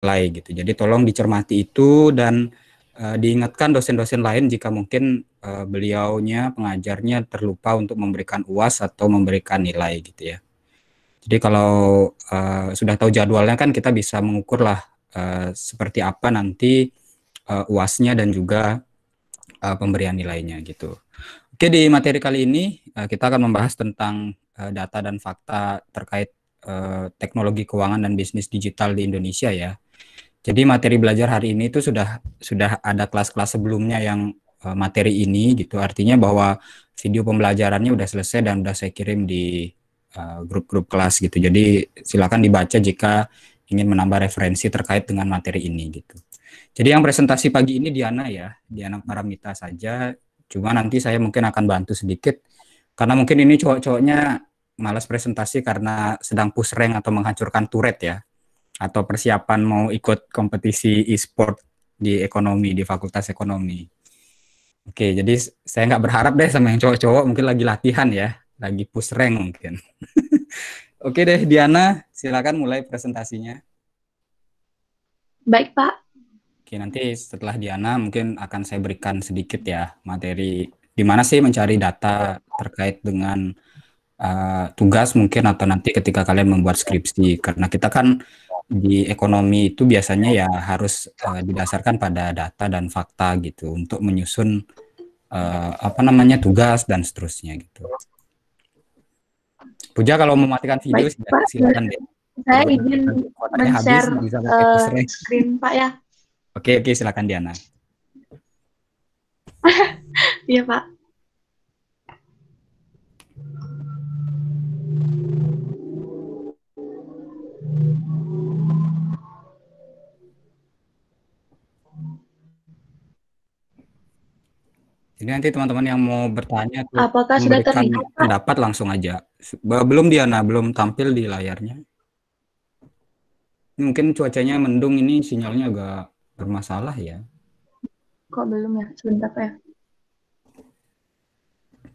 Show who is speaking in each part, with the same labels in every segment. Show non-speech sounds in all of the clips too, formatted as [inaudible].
Speaker 1: nilai gitu. Jadi tolong dicermati itu dan uh, diingatkan dosen-dosen lain jika mungkin uh, beliaunya pengajarnya terlupa untuk memberikan UAS atau memberikan nilai gitu ya. Jadi kalau uh, sudah tahu jadwalnya kan kita bisa mengukurlah uh, seperti apa nanti uh, UASnya dan juga uh, pemberian nilainya gitu. Oke, di materi kali ini uh, kita akan membahas tentang uh, data dan fakta terkait uh, teknologi keuangan dan bisnis digital di Indonesia ya. Jadi materi belajar hari ini itu sudah sudah ada kelas-kelas sebelumnya yang eh, materi ini gitu. Artinya bahwa video pembelajarannya udah selesai dan udah saya kirim di eh, grup-grup uh, kelas gitu. Jadi silakan dibaca jika ingin menambah referensi terkait dengan materi ini gitu. Jadi yang presentasi pagi ini Diana ya, Diana Paramita saja. Cuma nanti saya mungkin akan bantu sedikit karena mungkin ini cowok-cowoknya malas presentasi karena sedang push rank atau menghancurkan turret ya atau persiapan mau ikut kompetisi e-sport di ekonomi di fakultas ekonomi. Oke, jadi saya nggak berharap deh sama yang cowok-cowok mungkin lagi latihan ya, lagi push rank mungkin. [laughs] Oke deh Diana, silakan mulai presentasinya. Baik Pak. Oke, nanti setelah Diana mungkin akan saya berikan sedikit ya materi di mana sih mencari data terkait dengan uh, tugas mungkin atau nanti ketika kalian membuat skripsi karena kita kan di ekonomi itu biasanya ya harus uh, didasarkan pada data dan fakta gitu untuk menyusun uh, apa namanya tugas dan seterusnya gitu. Puja kalau mematikan video Baik, silakan Pak. deh.
Speaker 2: Saya izin men-share uh, screen Pak ya.
Speaker 1: Oke oke silakan Diana.
Speaker 2: [laughs] Iya Pak.
Speaker 1: Ini nanti teman-teman yang mau bertanya tuh Apakah sudah terlihat pendapat langsung aja. Belum Diana, belum tampil di layarnya. Mungkin cuacanya mendung ini sinyalnya agak bermasalah ya.
Speaker 2: Kok belum ya? Sebentar Pak ya.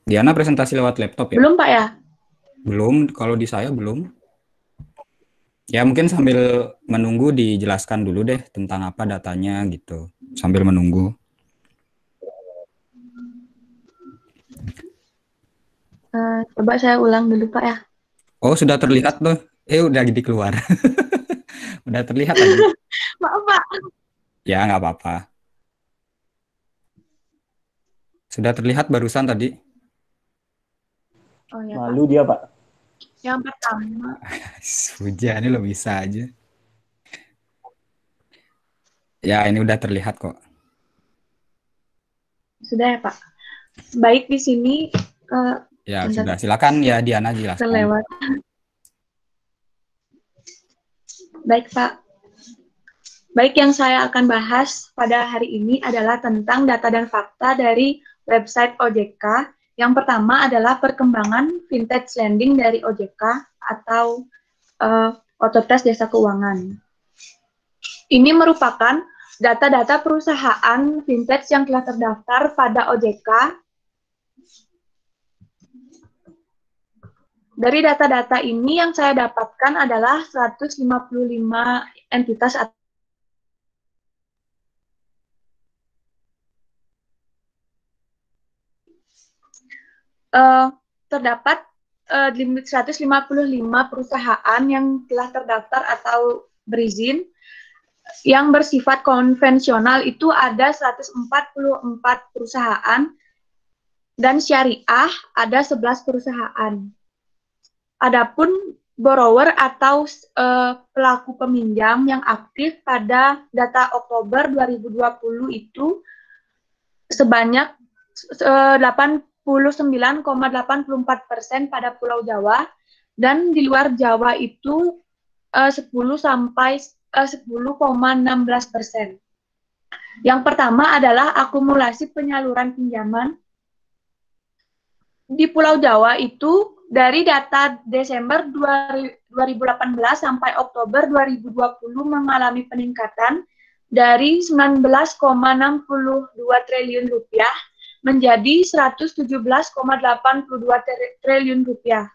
Speaker 1: Diana presentasi lewat laptop ya? Belum Pak ya? Belum, kalau di saya belum. Ya mungkin sambil menunggu dijelaskan dulu deh tentang apa datanya gitu. Sambil menunggu.
Speaker 2: Eh, coba saya ulang dulu Pak ya.
Speaker 1: Oh sudah terlihat tuh Eh udah jadi keluar. [laughs] udah terlihat
Speaker 2: [laughs] Maaf Pak.
Speaker 1: Ya nggak apa-apa. Sudah terlihat barusan tadi.
Speaker 2: Oh, ya, Malu Pak. dia Pak. Yang pertama.
Speaker 1: [laughs] Hujan ini lo bisa aja. Ya, ini udah terlihat kok.
Speaker 2: Sudah ya, Pak. Baik di sini eh, Ya, sudah.
Speaker 1: Silakan ya Diana jelas. Terlewat.
Speaker 2: Baik, Pak. Baik, yang saya akan bahas pada hari ini adalah tentang data dan fakta dari website OJK. Yang pertama adalah perkembangan vintage lending dari OJK atau uh, eh, Otoritas Jasa Keuangan. Ini merupakan data-data perusahaan vintage yang telah terdaftar pada OJK Dari data-data ini yang saya dapatkan adalah 155 entitas atau uh, terdapat eh, uh, 155 perusahaan yang telah terdaftar atau berizin yang bersifat konvensional itu ada 144 perusahaan dan syariah ada 11 perusahaan. Adapun borrower atau uh, pelaku peminjam yang aktif pada data Oktober 2020 itu sebanyak eh, uh, 89,84 persen pada Pulau Jawa dan di luar Jawa itu eh, uh, 10 sampai uh, 10,16 persen. Yang pertama adalah akumulasi penyaluran pinjaman di Pulau Jawa itu dari data Desember 2018 sampai Oktober 2020 mengalami peningkatan dari 19,62 triliun rupiah menjadi 117,82 triliun rupiah.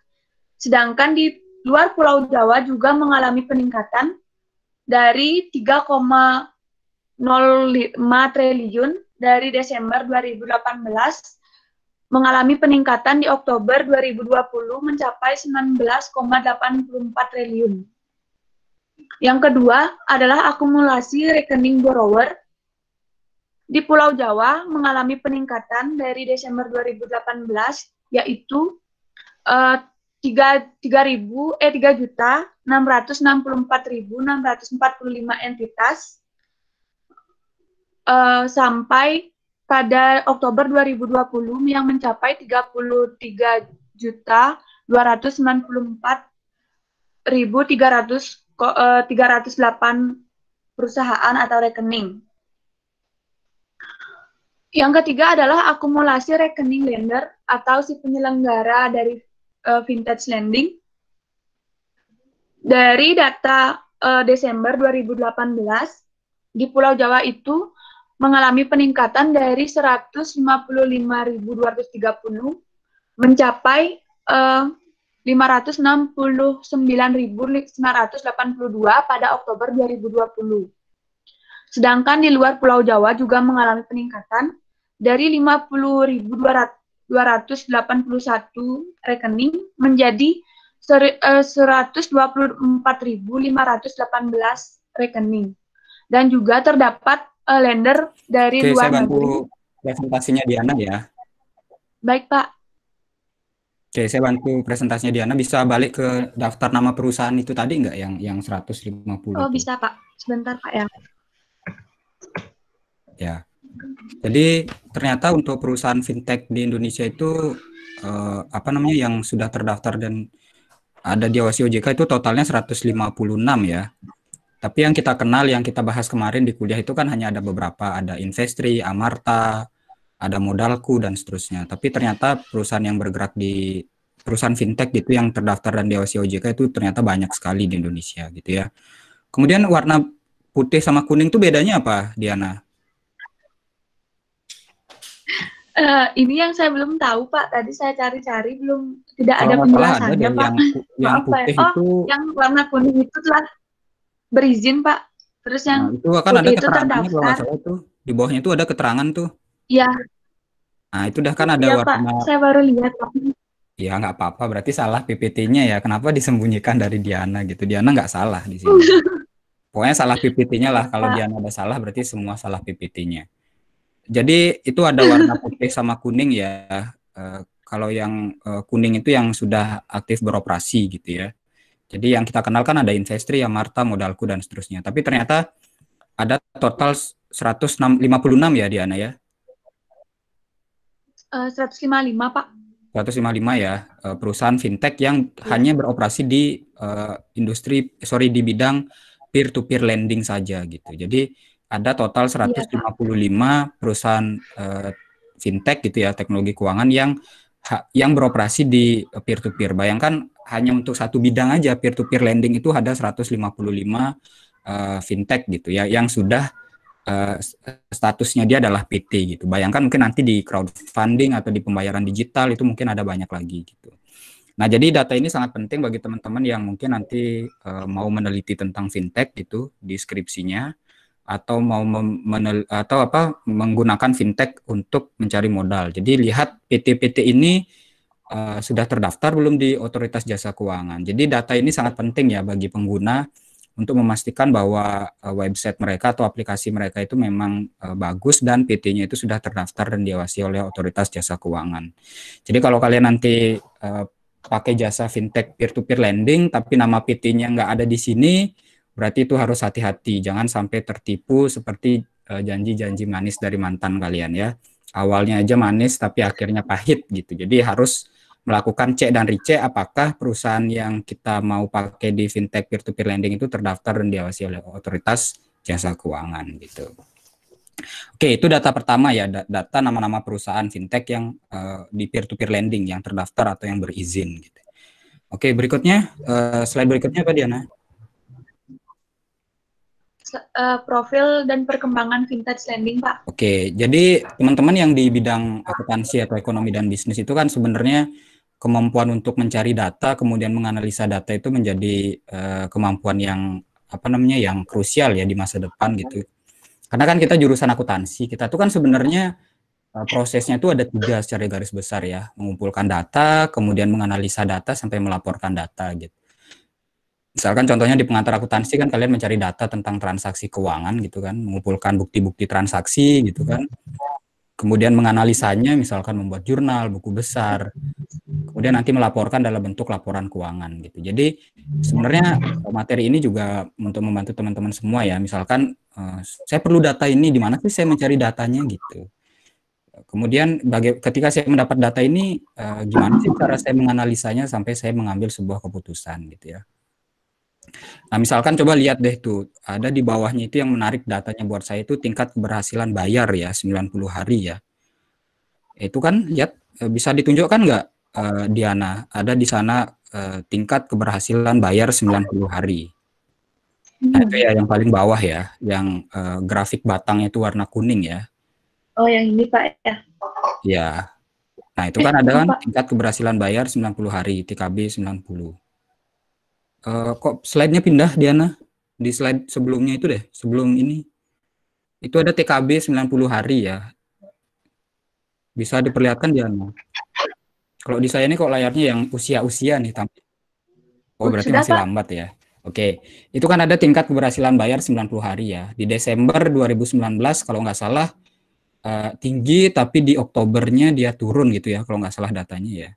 Speaker 2: Sedangkan di luar Pulau Jawa juga mengalami peningkatan dari 3,05 triliun dari Desember 2018 mengalami peningkatan di Oktober 2020 mencapai 19,84 triliun. Yang kedua adalah akumulasi rekening borrower di Pulau Jawa mengalami peningkatan dari Desember 2018 yaitu eh, 3 3000 eh 3.664.645 entitas eh, sampai pada Oktober 2020 yang mencapai 33 juta 294 300 308 perusahaan atau rekening. Yang ketiga adalah akumulasi rekening lender atau si penyelenggara dari uh, vintage lending. Dari data uh, Desember 2018 di Pulau Jawa itu mengalami peningkatan dari 155.230 mencapai eh, uh, 569.982 pada Oktober 2020. Sedangkan di luar Pulau Jawa juga mengalami peningkatan dari 50.281 rekening menjadi 124.518 eh, rekening. Dan juga terdapat uh, lender dari Oke, luar saya bantu negeri.
Speaker 1: presentasinya Diana ya. Baik, Pak. Oke, saya bantu presentasinya Diana. Bisa balik ke daftar nama perusahaan itu tadi nggak yang yang 150? Oh,
Speaker 2: bisa, Pak. Sebentar, Pak ya.
Speaker 1: Ya. Jadi ternyata untuk perusahaan fintech di Indonesia itu eh, apa namanya yang sudah terdaftar dan ada di awasi OJK itu totalnya 156 ya. Tapi yang kita kenal, yang kita bahas kemarin di kuliah itu kan hanya ada beberapa, ada Investri, Amarta, ada modalku dan seterusnya. Tapi ternyata perusahaan yang bergerak di perusahaan fintech itu yang terdaftar dan di OJK itu ternyata banyak sekali di Indonesia gitu ya. Kemudian warna putih sama kuning itu bedanya apa, Diana?
Speaker 2: Uh, ini yang saya belum tahu Pak. Tadi saya cari-cari belum tidak Kalau ada penjelasannya ada Pak. Yang, yang ya? putih oh, itu yang warna kuning itu telah berizin pak terus yang nah, itu kan ada itu terdaftar kalau salah itu
Speaker 1: di bawahnya itu ada keterangan tuh Iya. nah itu udah kan ada ya, warna pak, saya
Speaker 2: baru lihat Iya
Speaker 1: ya nggak apa-apa berarti salah PPT-nya ya kenapa disembunyikan dari Diana gitu Diana nggak salah di sini
Speaker 2: [laughs]
Speaker 1: pokoknya salah PPT-nya lah kalau pak. Diana ada salah berarti semua salah PPT-nya jadi itu ada warna putih sama kuning ya uh, kalau yang uh, kuning itu yang sudah aktif beroperasi gitu ya jadi yang kita kenalkan ada Investri, Marta Modalku, dan seterusnya. Tapi ternyata ada total 156 ya Diana ya?
Speaker 2: Eh, uh, 155 Pak.
Speaker 1: 155 ya eh, perusahaan fintech yang yeah. hanya beroperasi di uh, industri sorry di bidang peer to peer lending saja gitu. Jadi ada total 155 iya, yeah. perusahaan uh, fintech gitu ya teknologi keuangan yang yang beroperasi di peer-to-peer. Bayangkan hanya untuk satu bidang aja peer-to-peer lending itu ada 155 uh, eh, fintech gitu ya, yang sudah uh, statusnya dia adalah PT gitu. Bayangkan mungkin nanti di crowdfunding atau di pembayaran digital itu mungkin ada banyak lagi gitu. Nah, jadi data ini sangat penting bagi teman-teman yang mungkin nanti uh, mau meneliti tentang fintech gitu deskripsinya atau mau menel, atau apa menggunakan fintech untuk mencari modal. Jadi lihat PT-PT ini uh, sudah terdaftar belum di otoritas jasa keuangan. Jadi data ini sangat penting ya bagi pengguna untuk memastikan bahwa uh, website mereka atau aplikasi mereka itu memang uh, bagus dan PT-nya itu sudah terdaftar dan diawasi oleh otoritas jasa keuangan. Jadi kalau kalian nanti uh, pakai jasa fintech peer-to-peer -peer lending tapi nama PT-nya nggak ada di sini, Berarti itu harus hati-hati, jangan sampai tertipu seperti eh, janji-janji manis dari mantan kalian ya. Awalnya aja manis tapi akhirnya pahit gitu. Jadi harus melakukan cek dan recheck apakah perusahaan yang kita mau pakai di fintech peer-to-peer lending itu terdaftar dan diawasi oleh otoritas jasa keuangan gitu. Oke, itu data pertama ya, data nama-nama perusahaan fintech yang uh, di peer-to-peer lending yang terdaftar atau yang berizin gitu. Oke, berikutnya uh, slide berikutnya Pak Diana.
Speaker 2: Eh, profil dan perkembangan vintage lending, Pak.
Speaker 1: Oke, jadi teman-teman yang di bidang akuntansi atau ekonomi dan bisnis itu kan sebenarnya kemampuan untuk mencari data kemudian menganalisa data itu menjadi uh, kemampuan yang apa namanya yang krusial ya di masa depan gitu. Karena kan kita jurusan akuntansi, kita tuh kan sebenarnya eh, prosesnya itu ada tiga secara garis besar ya, mengumpulkan data, kemudian menganalisa data sampai melaporkan data gitu. Misalkan contohnya di pengantar akuntansi kan kalian mencari data tentang transaksi keuangan gitu kan, mengumpulkan bukti-bukti transaksi gitu kan. Kemudian menganalisanya misalkan membuat jurnal, buku besar. Kemudian nanti melaporkan dalam bentuk laporan keuangan gitu. Jadi sebenarnya materi ini juga untuk membantu teman-teman semua ya. Misalkan eh, saya perlu data ini di mana sih saya mencari datanya gitu kemudian ketika saya mendapat data ini eh, gimana sih cara saya menganalisanya sampai saya mengambil sebuah keputusan gitu ya Nah, misalkan coba lihat deh tuh, ada di bawahnya itu yang menarik datanya buat saya itu tingkat keberhasilan bayar ya, 90 hari ya. Itu kan lihat e, bisa ditunjukkan nggak e, Diana? Ada di sana e, tingkat keberhasilan bayar 90 hari. Nah, itu ya yang paling bawah ya, yang grafik batangnya itu warna kuning ya.
Speaker 2: Oh, yang ini Pak ya.
Speaker 1: Ya. Nah, itu kan ada kan tingkat keberhasilan bayar 90 hari, TKB 90. Uh, kok slide-nya pindah Diana? Di slide sebelumnya itu deh, sebelum ini. Itu ada TKB 90 hari ya. Bisa diperlihatkan Diana. Kalau di saya ini kok layarnya yang usia-usia nih tam Oh, berarti masih Pak. lambat ya. Oke, itu kan ada tingkat keberhasilan bayar 90 hari ya. Di Desember 2019 kalau nggak salah uh, tinggi tapi di Oktobernya dia turun gitu ya kalau nggak salah datanya ya.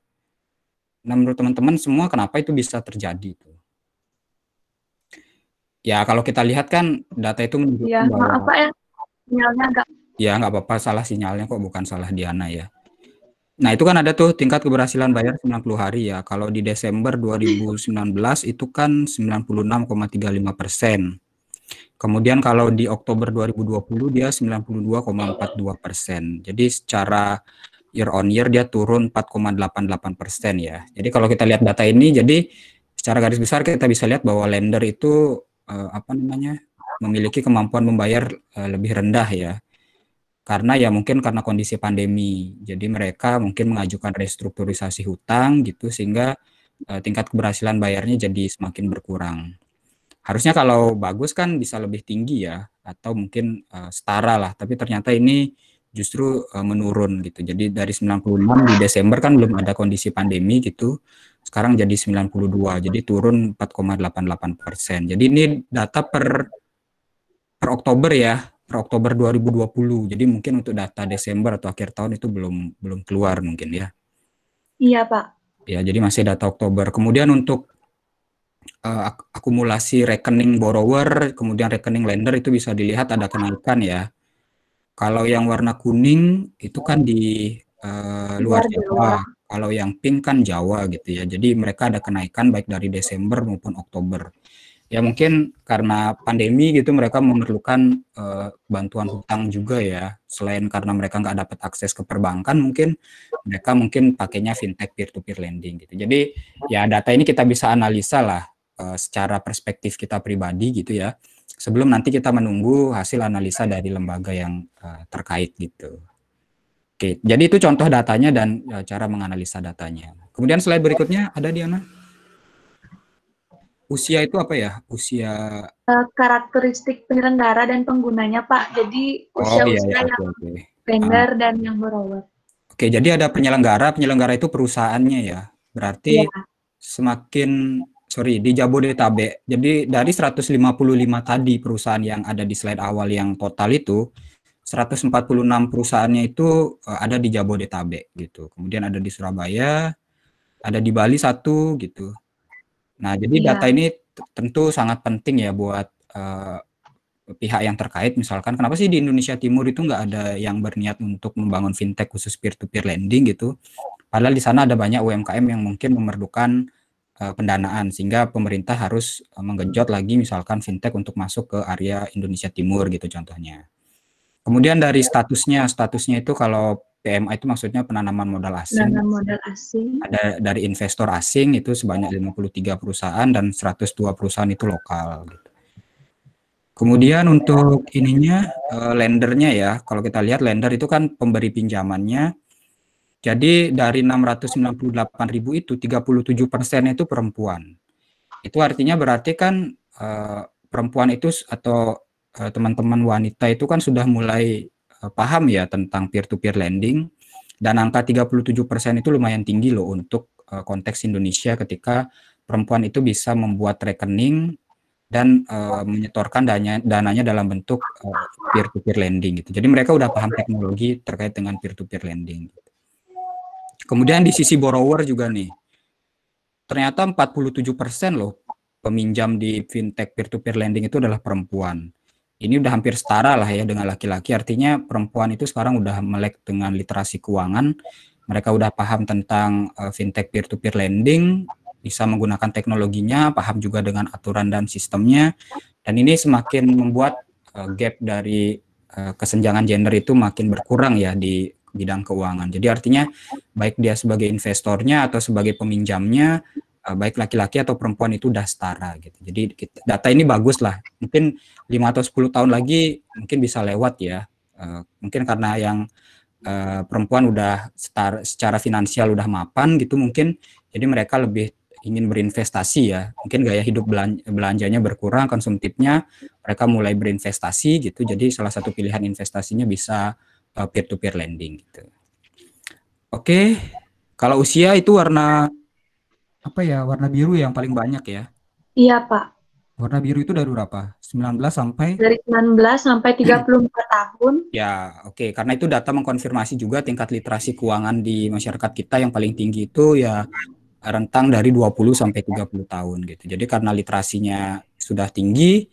Speaker 1: Nah menurut teman-teman semua kenapa itu bisa terjadi? Itu? Ya kalau kita lihat kan data itu menunjukkan ya, bahwa apa
Speaker 2: ya, sinyalnya enggak
Speaker 1: Ya enggak apa-apa salah sinyalnya kok bukan salah Diana ya. Nah itu kan ada tuh tingkat keberhasilan bayar 90 hari ya. Kalau di Desember 2019 itu kan 96,35 persen. Kemudian kalau di Oktober 2020 dia 92,42 persen. Jadi secara year on year dia turun 4,88 persen ya. Jadi kalau kita lihat data ini jadi secara garis besar kita bisa lihat bahwa lender itu uh, apa namanya memiliki kemampuan membayar uh, lebih rendah ya karena ya mungkin karena kondisi pandemi jadi mereka mungkin mengajukan restrukturisasi hutang gitu sehingga uh, tingkat keberhasilan bayarnya jadi semakin berkurang harusnya kalau bagus kan bisa lebih tinggi ya atau mungkin uh, setara lah tapi ternyata ini justru uh, menurun gitu jadi dari 96 di Desember kan belum ada kondisi pandemi gitu sekarang jadi 92 jadi turun 4,88 persen jadi ini data per per Oktober ya per Oktober 2020 jadi mungkin untuk data Desember atau akhir tahun itu belum belum keluar mungkin ya iya pak ya jadi masih data Oktober kemudian untuk uh, akumulasi rekening borrower kemudian rekening lender itu bisa dilihat ada kenaikan ya kalau yang warna kuning itu kan di uh, luar Jawa. Jawa kalau yang pink kan Jawa gitu ya. Jadi mereka ada kenaikan baik dari Desember maupun Oktober. Ya mungkin karena pandemi gitu mereka memerlukan uh, bantuan hutang juga ya. Selain karena mereka nggak dapat akses ke perbankan mungkin mereka mungkin pakainya fintech peer-to-peer lending gitu. Jadi ya data ini kita bisa analisa lah uh, secara perspektif kita pribadi gitu ya. Sebelum nanti kita menunggu hasil analisa dari lembaga yang uh, terkait gitu. Oke, jadi itu contoh datanya dan uh, cara menganalisa datanya. Kemudian slide berikutnya ada Diana. Usia itu apa ya? Usia
Speaker 2: uh, karakteristik penyelenggara dan penggunanya, Pak. Jadi oh, usia-usia oh, iya, iya, yang okay, okay. uh. Ah. dan yang borrower.
Speaker 1: Oke, jadi ada penyelenggara, penyelenggara itu perusahaannya ya. Berarti ya. semakin sorry di Jabodetabek. Jadi dari 155 tadi perusahaan yang ada di slide awal yang total itu 146 perusahaannya itu eh, ada di Jabodetabek gitu. Kemudian ada di Surabaya, ada di Bali satu gitu. Nah, jadi ya. data ini tentu sangat penting ya buat uh, pihak yang terkait misalkan kenapa sih di Indonesia Timur itu nggak ada yang berniat untuk membangun fintech khusus peer-to-peer -peer lending gitu padahal di sana ada banyak UMKM yang mungkin memerlukan eh, pendanaan sehingga pemerintah harus uh, menggenjot lagi misalkan fintech untuk masuk ke area Indonesia Timur gitu contohnya Kemudian dari statusnya, statusnya itu kalau PMA itu maksudnya penanaman modal asing. Penanaman
Speaker 2: modal asing. Ada
Speaker 1: dari investor asing itu sebanyak 53 perusahaan dan 102 perusahaan itu lokal gitu. Kemudian untuk ininya eh, lendernya ya, kalau kita lihat lender itu kan pemberi pinjamannya. Jadi dari ribu itu 37 persen itu perempuan. Itu artinya berarti kan eh, perempuan itu atau Eh, teman-teman wanita itu kan sudah mulai eh, paham ya tentang peer-to-peer lending dan angka 37% itu lumayan tinggi loh untuk eh, konteks Indonesia ketika perempuan itu bisa membuat rekening dan uh, menyetorkan dananya, dananya dalam bentuk peer-to-peer uh, -peer lending gitu. Jadi mereka udah paham teknologi terkait dengan peer-to-peer -peer lending. Kemudian di sisi borrower juga nih, ternyata 47% loh peminjam di fintech peer-to-peer -peer lending itu adalah perempuan ini udah hampir setara lah ya dengan laki-laki. Artinya perempuan itu sekarang udah melek dengan literasi keuangan, mereka udah paham tentang uh, fintech peer-to-peer lending, bisa menggunakan teknologinya, paham juga dengan aturan dan sistemnya. Dan ini semakin membuat uh, gap dari uh, kesenjangan gender itu makin berkurang ya di bidang keuangan. Jadi artinya baik dia sebagai investornya atau sebagai peminjamnya Eh, baik laki-laki atau perempuan itu udah setara gitu. Jadi kita, data ini bagus lah. Mungkin 5 atau 10 tahun lagi mungkin bisa lewat ya. Uh, mungkin karena yang uh, perempuan udah setara, secara finansial udah mapan gitu mungkin jadi mereka lebih ingin berinvestasi ya. Mungkin gaya hidup belanjanya berkurang, konsumtifnya mereka mulai berinvestasi gitu. Jadi salah satu pilihan investasinya bisa peer to peer lending gitu. Oke, okay. kalau usia itu warna apa ya warna biru yang paling banyak ya? Iya Pak. Warna biru itu dari berapa? 19 sampai?
Speaker 2: Dari 19 sampai 34 hmm. tahun.
Speaker 1: Ya, oke. Okay. Karena itu data mengkonfirmasi juga tingkat literasi keuangan di masyarakat kita yang paling tinggi itu ya rentang dari 20 sampai 30 tahun gitu. Jadi karena literasinya sudah tinggi,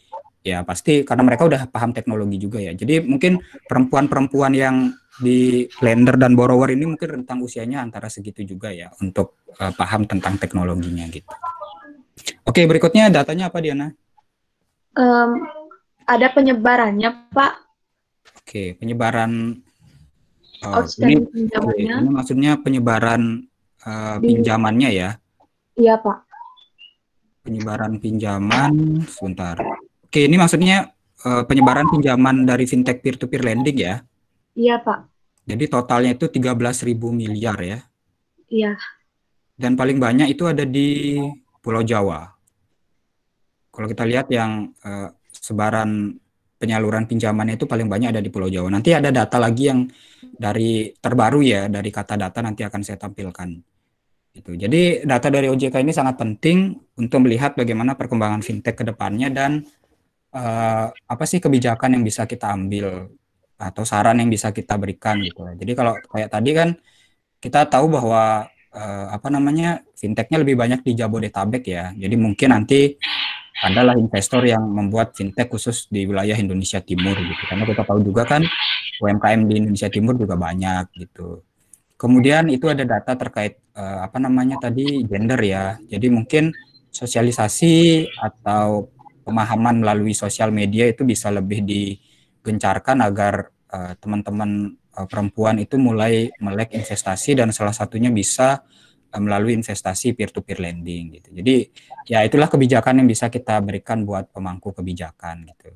Speaker 1: ya pasti karena mereka udah paham teknologi juga ya. Jadi mungkin perempuan-perempuan yang di lender dan borrower ini mungkin rentang usianya antara segitu juga ya untuk uh, paham tentang teknologinya gitu. Oke, berikutnya datanya apa Diana?
Speaker 2: Um, ada penyebarannya Pak.
Speaker 1: Oke, penyebaran uh, ini, ini maksudnya penyebaran uh, pinjamannya ya? Iya Pak. Penyebaran pinjaman, sebentar. Oke, ini maksudnya uh, penyebaran pinjaman dari fintech peer to -peer lending ya? Iya, Pak. Jadi totalnya itu 13.000 miliar ya? Iya. Dan paling banyak itu ada di Pulau Jawa. Kalau kita lihat yang eh, sebaran penyaluran pinjamannya itu paling banyak ada di Pulau Jawa. Nanti ada data lagi yang dari terbaru ya, dari kata data nanti akan saya tampilkan. Itu. Jadi data dari OJK ini sangat penting untuk melihat bagaimana perkembangan fintech ke depannya dan uh, apa sih kebijakan yang bisa kita ambil atau saran yang bisa kita berikan iya. gitu. Jadi kalau kayak tadi kan kita tahu bahwa eh, apa namanya fintechnya lebih banyak di Jabodetabek ya. Jadi mungkin nanti adalah investor yang membuat fintech khusus di wilayah Indonesia Timur gitu. Karena kita tahu juga kan UMKM di Indonesia Timur juga banyak gitu. Kemudian itu ada data terkait eh, apa namanya tadi gender ya. Jadi mungkin sosialisasi atau pemahaman melalui sosial media itu bisa lebih digencarkan agar Eh, teman-teman uh, uh, perempuan itu mulai melek investasi dan salah satunya bisa uh, melalui investasi peer-to-peer lending gitu. Jadi ya itulah kebijakan yang bisa kita berikan buat pemangku kebijakan gitu.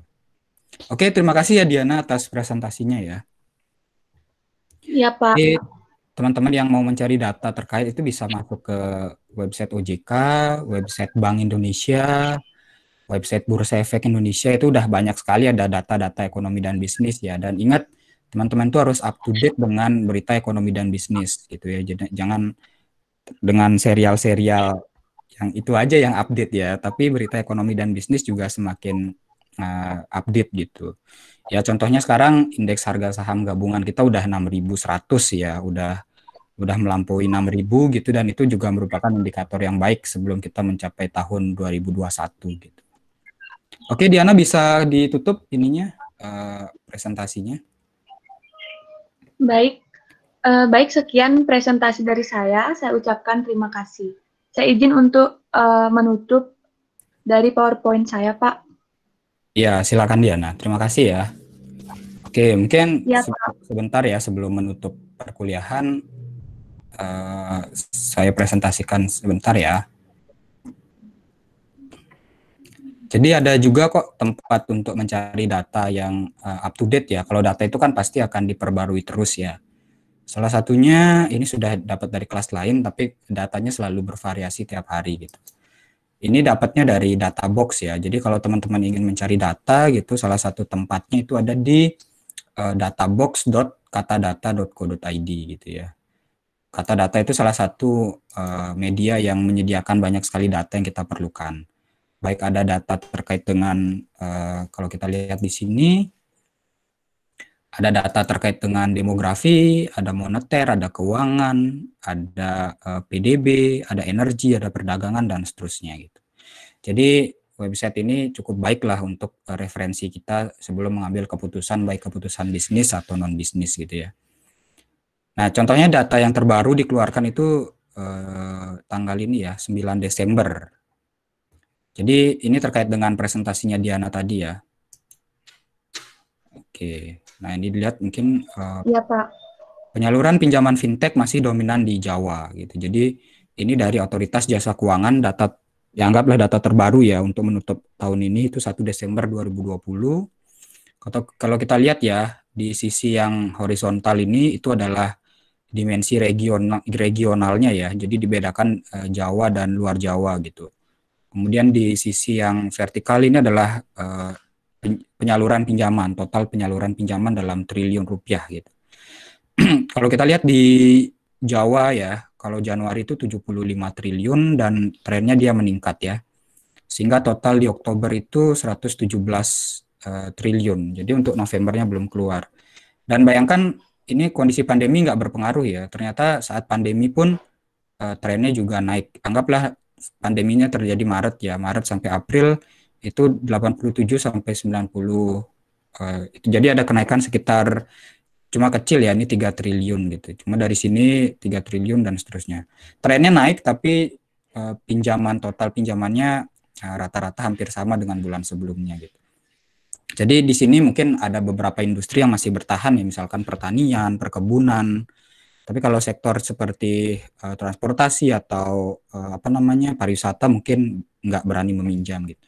Speaker 1: Oke, terima kasih ya Diana atas presentasinya ya. Iya Pak. teman-teman yang mau mencari data terkait itu bisa masuk ke website OJK, website Bank Indonesia, website Bursa Efek Indonesia itu udah banyak sekali ada data-data ekonomi dan bisnis ya. Dan ingat teman-teman tuh harus up to date dengan berita ekonomi dan bisnis gitu ya. Jangan dengan serial-serial yang itu aja yang update ya. Tapi berita ekonomi dan bisnis juga semakin uh, update gitu. Ya contohnya sekarang indeks harga saham gabungan kita udah 6.100 ya, udah udah melampaui 6.000 gitu dan itu juga merupakan indikator yang baik sebelum kita mencapai tahun 2021 gitu. Oke, Diana bisa ditutup ininya uh, presentasinya.
Speaker 2: Baik, uh, baik sekian presentasi dari saya. Saya ucapkan terima kasih. Saya izin untuk uh, menutup dari PowerPoint saya, Pak.
Speaker 1: Ya, silakan Diana. Terima kasih ya. Oke, mungkin ya, Pak. sebentar ya sebelum menutup perkuliahan, uh, saya presentasikan sebentar ya. Jadi ada juga kok tempat untuk mencari data yang uh, up to date ya. Kalau data itu kan pasti akan diperbarui terus ya. Salah satunya ini sudah dapat dari kelas lain tapi datanya selalu bervariasi tiap hari gitu. Ini dapatnya dari data box ya. Jadi kalau teman-teman ingin mencari data gitu salah satu tempatnya itu ada di uh, eh, databox.katadata.co.id gitu ya. Kata Data itu salah satu uh, media yang menyediakan banyak sekali data yang kita perlukan baik ada data terkait dengan uh, kalau kita lihat di sini ada data terkait dengan demografi, ada moneter, ada keuangan, ada uh, eh, PDB, ada energi, ada perdagangan dan seterusnya gitu. Jadi website ini cukup baiklah untuk eh, referensi kita sebelum mengambil keputusan baik keputusan bisnis atau non bisnis gitu ya. Nah, contohnya data yang terbaru dikeluarkan itu eh, tanggal ini ya, 9 Desember jadi ini terkait dengan presentasinya Diana tadi ya. Oke, nah ini dilihat mungkin uh, ya, Pak. penyaluran pinjaman fintech masih dominan di Jawa gitu. Jadi ini dari Otoritas Jasa Keuangan data dianggaplah data terbaru ya untuk menutup tahun ini itu 1 Desember 2020. Kalau kalau kita lihat ya di sisi yang horizontal ini itu adalah dimensi regional regionalnya ya. Jadi dibedakan eh, Jawa dan luar Jawa gitu. Kemudian di sisi yang vertikal ini adalah eh, penyaluran pinjaman, total penyaluran pinjaman dalam triliun rupiah gitu. [clears throat] kalau kita lihat di Jawa ya, kalau Januari itu 75 triliun dan trennya dia meningkat ya. Sehingga total di Oktober itu 117 eh, triliun. Jadi untuk Novembernya belum keluar. Dan bayangkan ini kondisi pandemi nggak berpengaruh ya. Ternyata saat pandemi pun uh, trennya juga naik. Anggaplah pandeminya terjadi Maret ya, Maret sampai April itu 87 sampai 90. Uh, eh, itu jadi ada kenaikan sekitar cuma kecil ya ini 3 triliun gitu. Cuma dari sini 3 triliun dan seterusnya. Trennya naik tapi uh, pinjaman total pinjamannya eh, rata-rata uh, hampir sama dengan bulan sebelumnya gitu. Jadi di sini mungkin ada beberapa industri yang masih bertahan ya misalkan pertanian, perkebunan, tapi kalau sektor seperti uh, transportasi atau uh, apa namanya pariwisata mungkin nggak berani meminjam gitu.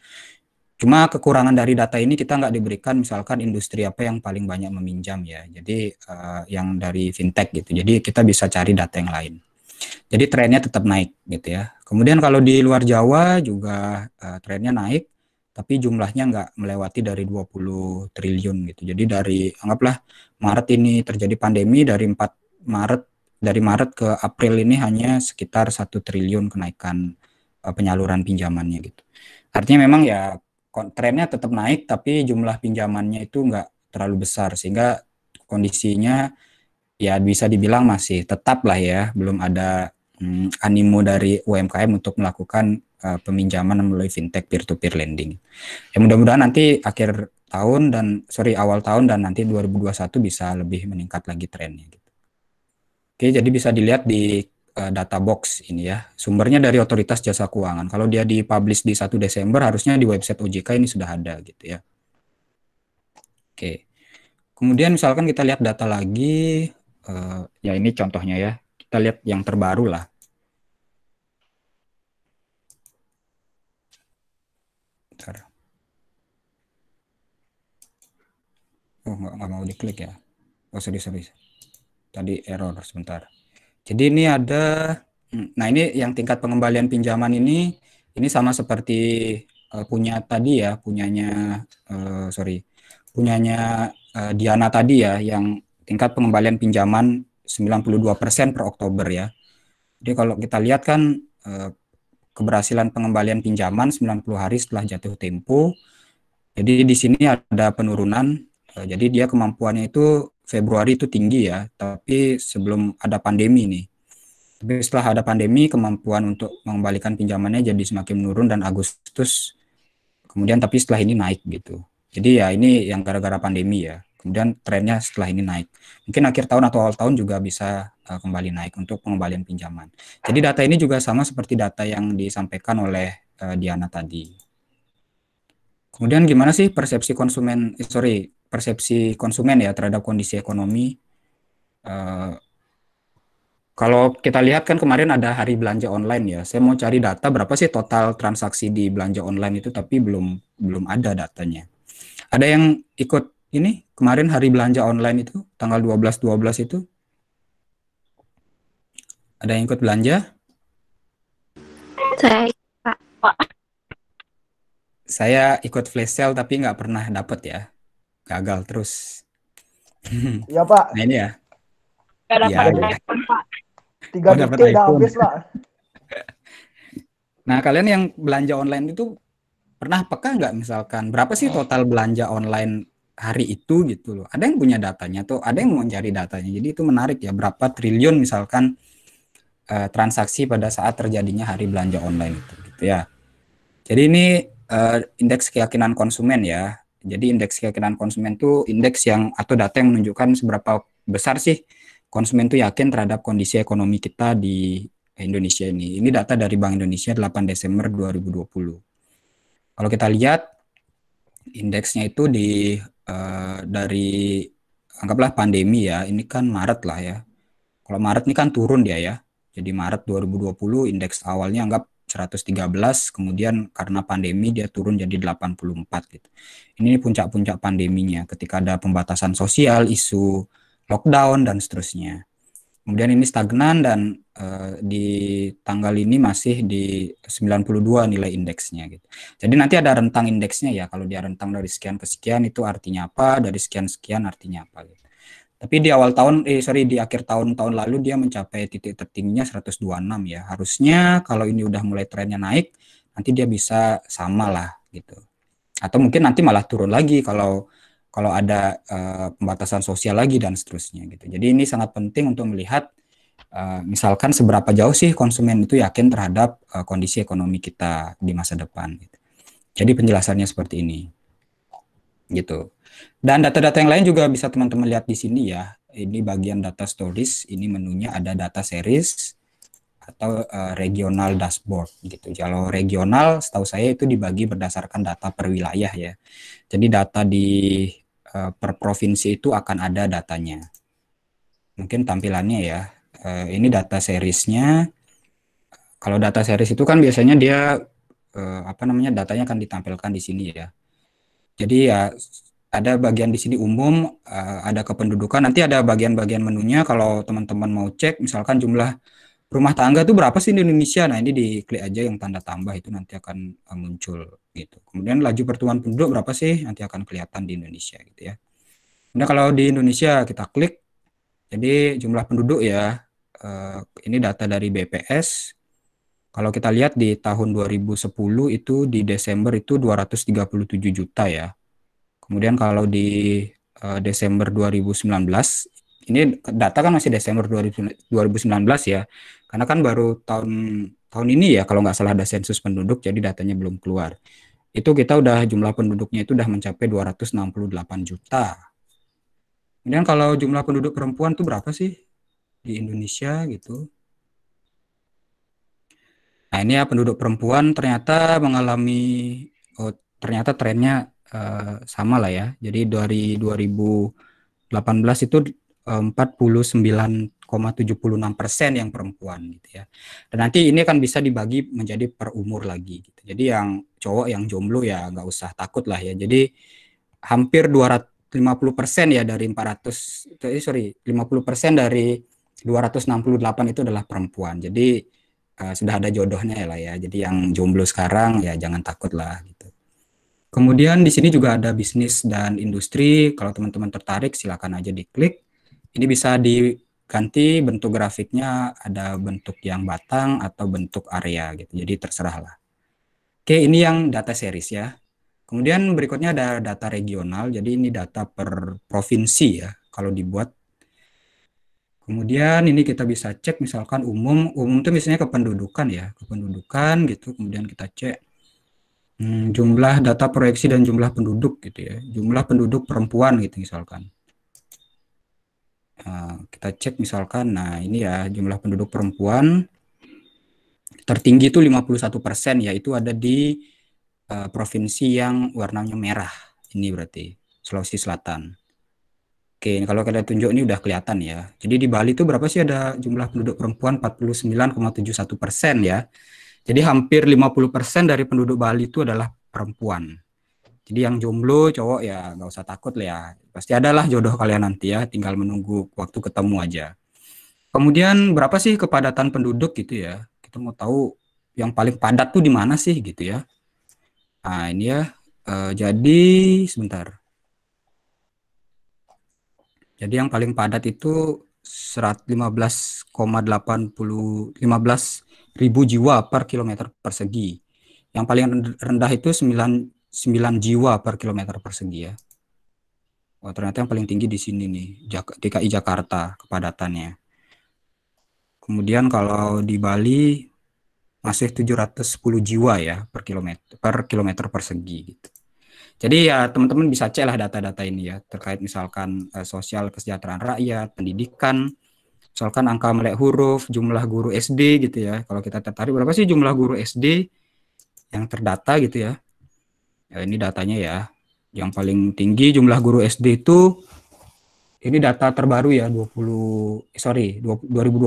Speaker 1: Cuma kekurangan dari data ini kita nggak diberikan misalkan industri apa yang paling banyak meminjam ya. Jadi uh, yang dari fintech gitu. Jadi kita bisa cari data yang lain. Jadi trennya tetap naik gitu ya. Kemudian kalau di luar Jawa juga uh, trennya naik tapi jumlahnya nggak melewati dari 20 triliun gitu. Jadi dari anggaplah Maret ini terjadi pandemi dari 4 Maret dari Maret ke April ini hanya sekitar satu triliun kenaikan uh, penyaluran pinjamannya gitu. Artinya memang ya trennya tetap naik tapi jumlah pinjamannya itu nggak terlalu besar sehingga kondisinya ya bisa dibilang masih tetap lah ya belum ada hmm, animo dari UMKM untuk melakukan uh, peminjaman melalui fintech peer-to-peer -peer lending. Ya mudah-mudahan nanti akhir tahun dan sorry awal tahun dan nanti 2021 bisa lebih meningkat lagi trennya. Gitu. Oke, jadi bisa dilihat di uh, data box ini ya. Sumbernya dari otoritas jasa keuangan. Kalau dia dipublish di 1 Desember harusnya di website OJK ini sudah ada gitu ya. Oke. Kemudian misalkan kita lihat data lagi uh, ya ini contohnya ya. Kita lihat yang terbaru lah. Bentar. Oh, nggak, nggak mau diklik ya. Oh, sorry, sorry tadi error sebentar. Jadi ini ada, hmm, nah ini yang tingkat pengembalian pinjaman ini, ini sama seperti uh, punya tadi ya, punyanya, uh, sorry, punyanya uh, Diana tadi ya, yang tingkat pengembalian pinjaman 92% per Oktober ya. Jadi kalau kita lihat kan uh, keberhasilan pengembalian pinjaman 90 hari setelah jatuh tempo. Jadi di sini ada penurunan. Jadi dia kemampuannya itu Februari itu tinggi ya, tapi sebelum ada pandemi nih. Tapi setelah ada pandemi, kemampuan untuk mengembalikan pinjamannya jadi semakin menurun dan Agustus kemudian tapi setelah ini naik gitu. Jadi ya ini yang gara-gara pandemi ya. Kemudian trennya setelah ini naik. Mungkin akhir tahun atau awal tahun juga bisa uh, kembali naik untuk pengembalian pinjaman. Jadi data ini juga sama seperti data yang disampaikan oleh uh, Diana tadi. Kemudian gimana sih persepsi konsumen, eh, sorry, persepsi konsumen ya terhadap kondisi ekonomi. Uh, kalau kita lihat kan kemarin ada hari belanja online ya. Saya mau cari data berapa sih total transaksi di belanja online itu tapi belum belum ada datanya. Ada yang ikut ini kemarin hari belanja online itu tanggal 12 12 itu ada yang ikut belanja?
Speaker 2: Saya Pak.
Speaker 1: Saya ikut flash sale tapi nggak pernah dapat ya gagal terus. [laughs] Iya Pak. Nah, ini ya.
Speaker 2: Gak iya, dapat ya,
Speaker 1: Tiga oh, detik udah habis lah. [laughs] nah kalian yang belanja online itu pernah peka nggak misalkan berapa sih total belanja online hari itu gitu loh. Ada yang punya datanya tuh, ada yang mau mencari datanya. Jadi itu menarik ya berapa triliun misalkan uh, transaksi pada saat terjadinya hari belanja online itu gitu ya. Jadi ini uh, indeks keyakinan konsumen ya. Jadi indeks keyakinan konsumen itu indeks yang atau data yang menunjukkan seberapa besar sih konsumen itu yakin terhadap kondisi ekonomi kita di Indonesia ini. Ini data dari Bank Indonesia 8 Desember 2020. Kalau kita lihat indeksnya itu di uh, dari anggaplah pandemi ya, ini kan Maret lah ya. Kalau Maret ini kan turun dia ya. Jadi Maret 2020 indeks awalnya anggap 113 kemudian karena pandemi dia turun jadi 84 gitu. Ini puncak-puncak pandeminya ketika ada pembatasan sosial, isu lockdown dan seterusnya. Kemudian ini stagnan dan uh, di tanggal ini masih di 92 nilai indeksnya gitu. Jadi nanti ada rentang indeksnya ya kalau dia rentang dari sekian ke sekian itu artinya apa, dari sekian sekian artinya apa gitu. Tapi di awal tahun, eh sorry di akhir tahun tahun lalu dia mencapai titik tertingginya 126 ya. Harusnya kalau ini udah mulai trennya naik, nanti dia bisa sama lah gitu. Atau mungkin nanti malah turun lagi kalau kalau ada uh, pembatasan sosial lagi dan seterusnya gitu. Jadi ini sangat penting untuk melihat uh, misalkan seberapa jauh sih konsumen itu yakin terhadap uh, kondisi ekonomi kita di masa depan. Gitu. Jadi penjelasannya seperti ini, gitu. Dan data-data yang lain juga bisa teman-teman lihat di sini ya. Ini bagian data stories, ini menunya ada data series atau uh, regional dashboard gitu. Kalau regional setahu saya itu dibagi berdasarkan data per wilayah ya. Jadi data di uh, per provinsi itu akan ada datanya. Mungkin tampilannya ya. Uh, ini data seriesnya. Kalau data series itu kan biasanya dia uh, apa namanya datanya akan ditampilkan di sini ya. Jadi ya ada bagian di sini umum, eh, ada kependudukan. Nanti ada bagian-bagian menunya kalau teman-teman mau cek misalkan jumlah rumah tangga itu berapa sih di Indonesia? Nah, ini diklik aja yang tanda tambah itu nanti akan eh, muncul gitu. Kemudian laju pertumbuhan penduduk berapa sih? Nanti akan kelihatan di Indonesia gitu ya. Nah, kalau di Indonesia kita klik jadi jumlah penduduk ya. Eh, ini data dari BPS. Kalau kita lihat di tahun 2010 itu di Desember itu 237 juta ya Kemudian kalau di uh, Desember 2019, ini data kan masih Desember 2019 ya, karena kan baru tahun tahun ini ya kalau nggak salah ada sensus penduduk, jadi datanya belum keluar. Itu kita udah jumlah penduduknya itu udah mencapai 268 juta. Kemudian kalau jumlah penduduk perempuan tuh berapa sih di Indonesia gitu? Nah ini ya penduduk perempuan ternyata mengalami oh, ternyata trennya Eh, sama lah ya. Jadi dari 2018 itu 49,76 eh, persen yang perempuan gitu ya. Dan nanti ini kan bisa dibagi menjadi per umur lagi. Gitu. Jadi yang cowok yang jomblo ya nggak usah takut lah ya. Jadi hampir 250 persen ya dari 400, eh, sorry 50 persen dari 268 itu adalah perempuan. Jadi uh, sudah ada jodohnya ya lah ya. Jadi yang jomblo sekarang ya jangan takut lah. Gitu. Kemudian di sini juga ada bisnis dan industri. Kalau teman-teman tertarik, silakan aja diklik. Ini bisa diganti bentuk grafiknya ada bentuk yang batang atau bentuk area gitu. Jadi terserahlah. Oke, ini yang data series ya. Kemudian berikutnya ada data regional. Jadi ini data per provinsi ya kalau dibuat. Kemudian ini kita bisa cek misalkan umum. Umum itu misalnya kependudukan ya, kependudukan gitu. Kemudian kita cek Hmm, jumlah data proyeksi dan jumlah penduduk gitu ya jumlah penduduk perempuan gitu misalkan nah, kita cek misalkan nah ini ya jumlah penduduk perempuan tertinggi itu 51 persen yaitu ada di uh, provinsi yang warnanya merah ini berarti Sulawesi Selatan Oke, ini kalau kita tunjuk ini udah kelihatan ya. Jadi di Bali itu berapa sih ada jumlah penduduk perempuan 49,71 persen ya. Jadi hampir 50% dari penduduk Bali itu adalah perempuan. Jadi yang jomblo cowok ya nggak usah takut lah ya. Pasti adalah jodoh kalian nanti ya, tinggal menunggu waktu ketemu aja. Kemudian berapa sih kepadatan penduduk gitu ya? Kita mau tahu yang paling padat tuh di mana sih gitu ya. Nah, ini ya. E, jadi sebentar. Jadi yang paling padat itu 115,80 15 ribu jiwa per kilometer persegi. Yang paling rendah itu 9, 9 jiwa per kilometer persegi ya. Wah, ternyata yang paling tinggi di sini nih, DKI Jakarta kepadatannya. Kemudian kalau di Bali masih 710 jiwa ya per kilometer per kilometer persegi gitu. Jadi ya teman-teman bisa cek lah data-data ini ya terkait misalkan eh, sosial kesejahteraan rakyat, pendidikan, misalkan angka melek huruf, jumlah guru SD gitu ya. Kalau kita tertarik berapa sih jumlah guru SD yang terdata gitu ya. ya ini datanya ya. Yang paling tinggi jumlah guru SD itu ini data terbaru ya 20 eh, sorry 2020 7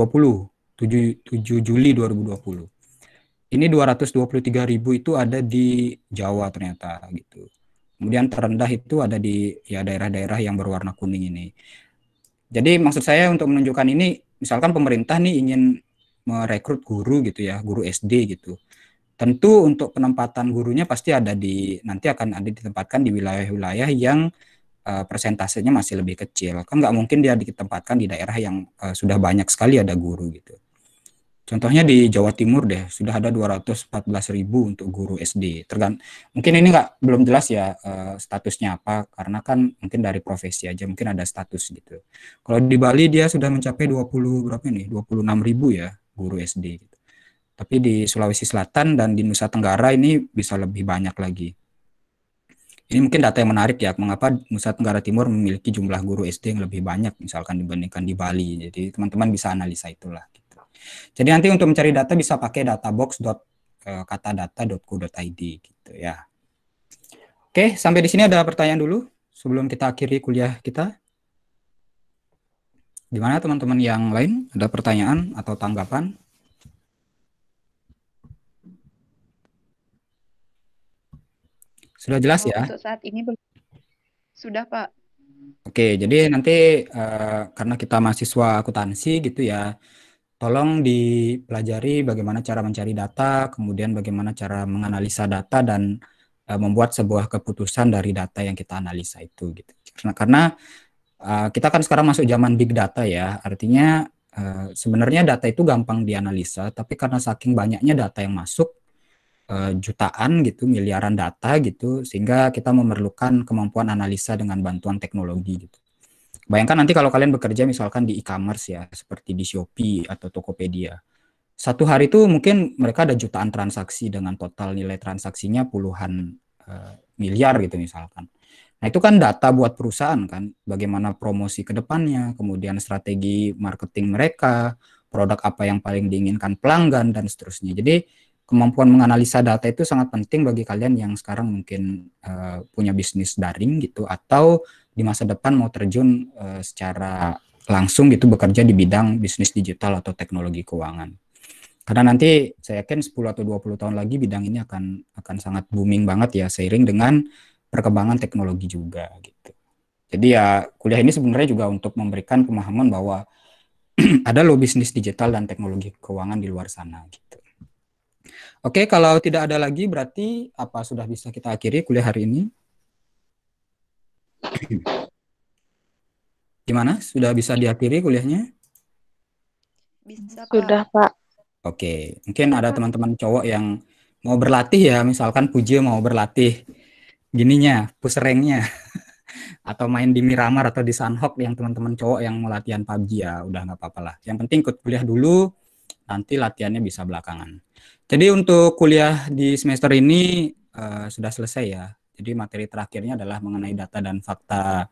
Speaker 1: 7 Juli 2020. Ini 223.000 itu ada di Jawa ternyata gitu. Kemudian terendah itu ada di ya daerah-daerah yang berwarna kuning ini. Jadi maksud saya untuk menunjukkan ini, misalkan pemerintah nih ingin merekrut guru gitu ya, guru SD gitu. Tentu untuk penempatan gurunya pasti ada di nanti akan ada ditempatkan di wilayah-wilayah yang uh, persentasenya masih lebih kecil. Kan nggak mungkin dia ditempatkan di daerah yang uh, sudah banyak sekali ada guru gitu. Contohnya di Jawa Timur deh, sudah ada 214 ribu untuk guru SD. Tergant mungkin ini nggak belum jelas ya uh, statusnya apa, karena kan mungkin dari profesi aja mungkin ada status gitu. Kalau di Bali dia sudah mencapai 20 berapa ini 26 ribu ya guru SD. Gitu. Tapi di Sulawesi Selatan dan di Nusa Tenggara ini bisa lebih banyak lagi. Ini mungkin data yang menarik ya, mengapa Nusa Tenggara Timur memiliki jumlah guru SD yang lebih banyak misalkan dibandingkan di Bali. Jadi teman-teman bisa analisa itulah. Jadi nanti untuk mencari data bisa pakai databox.katadata.co.id eh, gitu ya. Oke, sampai di sini ada pertanyaan dulu sebelum kita akhiri kuliah kita. Gimana teman-teman yang lain? Ada pertanyaan atau tanggapan? Sudah jelas ya? Untuk saat ini belum. Sudah, Pak. Oke, jadi nanti uh, karena kita mahasiswa akuntansi gitu ya, tolong dipelajari bagaimana cara mencari data, kemudian bagaimana cara menganalisa data dan uh, membuat sebuah keputusan dari data yang kita analisa itu gitu. Karena karena uh, kita kan sekarang masuk zaman big data ya. Artinya uh, sebenarnya data itu gampang dianalisa, tapi karena saking banyaknya data yang masuk jutaan gitu, miliaran data gitu, sehingga kita memerlukan kemampuan analisa dengan bantuan teknologi gitu. Bayangkan nanti kalau kalian bekerja misalkan di e-commerce ya, seperti di Shopee atau Tokopedia. Satu hari itu mungkin mereka ada jutaan transaksi dengan total nilai transaksinya puluhan uh, miliar gitu misalkan. Nah itu kan data buat perusahaan kan, bagaimana promosi ke depannya, kemudian strategi marketing mereka, produk apa yang paling diinginkan pelanggan, dan seterusnya. Jadi kemampuan menganalisa data itu sangat penting bagi kalian yang sekarang mungkin uh, punya bisnis daring gitu atau di masa depan mau terjun uh, secara langsung gitu bekerja di bidang bisnis digital atau teknologi keuangan. Karena nanti saya yakin 10 atau 20 tahun lagi bidang ini akan akan sangat booming banget ya seiring dengan perkembangan teknologi juga gitu. Jadi ya kuliah ini sebenarnya juga untuk memberikan pemahaman bahwa [clears throat] ada lo bisnis digital dan teknologi keuangan di luar sana gitu. Oke, kalau tidak ada lagi berarti apa sudah bisa kita akhiri kuliah hari ini? Gimana? Sudah bisa diakhiri kuliahnya?
Speaker 2: Bisa, Sudah, Pak.
Speaker 1: Oke, mungkin ada teman-teman cowok yang mau berlatih ya, misalkan Puji mau berlatih gininya, push ranknya [laughs] atau main di Miramar atau di Sunhawk yang teman-teman cowok yang mau latihan PUBG ya udah nggak apa-apa lah. Yang penting ikut kuliah dulu, nanti latihannya bisa belakangan. Jadi untuk kuliah di semester ini uh, sudah selesai ya. Jadi materi terakhirnya adalah mengenai data dan fakta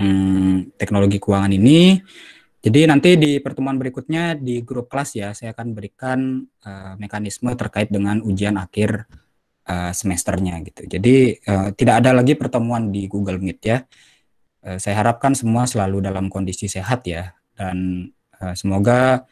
Speaker 1: hmm, teknologi keuangan ini. Jadi nanti di pertemuan berikutnya di grup kelas ya, saya akan berikan uh, mekanisme terkait dengan ujian akhir uh, semesternya gitu. Jadi uh, tidak ada lagi pertemuan di Google Meet ya. Uh, saya harapkan semua selalu dalam kondisi sehat ya dan uh, semoga